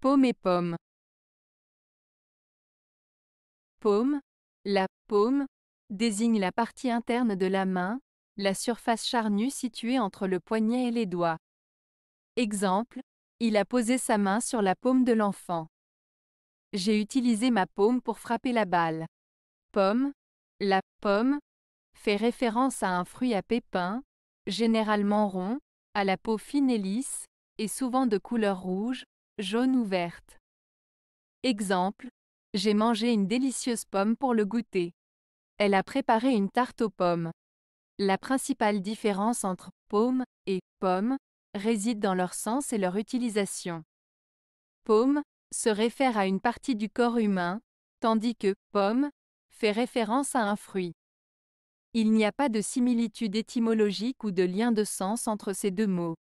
Paume et pomme. Paume. La paume désigne la partie interne de la main, la surface charnue située entre le poignet et les doigts. Exemple, il a posé sa main sur la paume de l'enfant. J'ai utilisé ma paume pour frapper la balle. Pomme, la pomme, fait référence à un fruit à pépins, généralement rond, à la peau fine et lisse, et souvent de couleur rouge, jaune ou verte. Exemple, j'ai mangé une délicieuse pomme pour le goûter. Elle a préparé une tarte aux pommes. La principale différence entre paume et pomme réside dans leur sens et leur utilisation. Paume se réfère à une partie du corps humain, tandis que pomme fait référence à un fruit. Il n'y a pas de similitude étymologique ou de lien de sens entre ces deux mots.